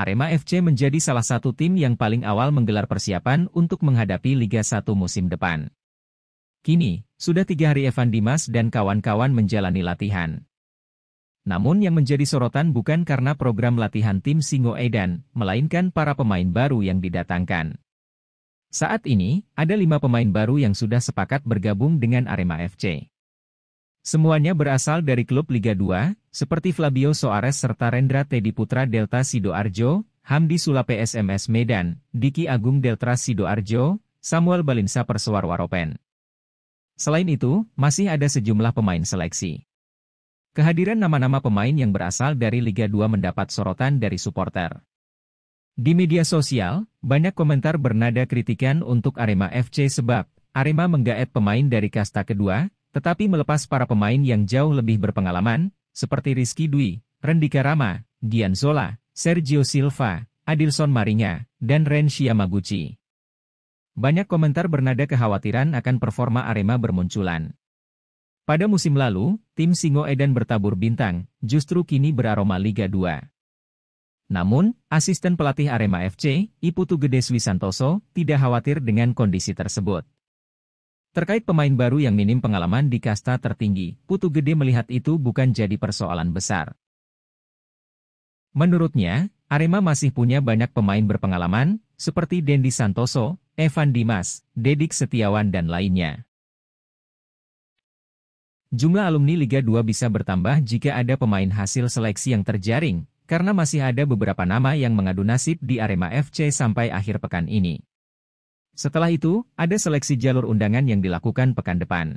Arema FC menjadi salah satu tim yang paling awal menggelar persiapan untuk menghadapi Liga 1 musim depan. Kini, sudah tiga hari Evan Dimas dan kawan-kawan menjalani latihan. Namun yang menjadi sorotan bukan karena program latihan tim Singo Edan, melainkan para pemain baru yang didatangkan. Saat ini, ada lima pemain baru yang sudah sepakat bergabung dengan Arema FC. Semuanya berasal dari klub Liga 2, seperti Flavio Soares serta Rendra Teddy Putra Delta Sidoarjo, Hamdi Sula SMS Medan, Diki Agung Delta Sidoarjo, Samuel Balinsa Persuar Waropen. Selain itu, masih ada sejumlah pemain seleksi. Kehadiran nama-nama pemain yang berasal dari Liga 2 mendapat sorotan dari supporter. Di media sosial, banyak komentar bernada kritikan untuk Arema FC sebab Arema menggaet pemain dari kasta kedua, tetapi melepas para pemain yang jauh lebih berpengalaman, seperti Rizky Dwi, Rendika Rama, Dian Zola, Sergio Silva, Adilson Marinya, dan Ren Shiamaguchi. Banyak komentar bernada kekhawatiran akan performa Arema bermunculan. Pada musim lalu, tim Singo Edan bertabur bintang, justru kini beraroma Liga 2. Namun, asisten pelatih Arema FC, Iputu Gede Swisantoso, tidak khawatir dengan kondisi tersebut. Terkait pemain baru yang minim pengalaman di kasta tertinggi, Putu Gede melihat itu bukan jadi persoalan besar. Menurutnya, Arema masih punya banyak pemain berpengalaman, seperti Dendi Santoso, Evan Dimas, Dedik Setiawan dan lainnya. Jumlah alumni Liga 2 bisa bertambah jika ada pemain hasil seleksi yang terjaring, karena masih ada beberapa nama yang mengadu nasib di Arema FC sampai akhir pekan ini. Setelah itu, ada seleksi jalur undangan yang dilakukan pekan depan.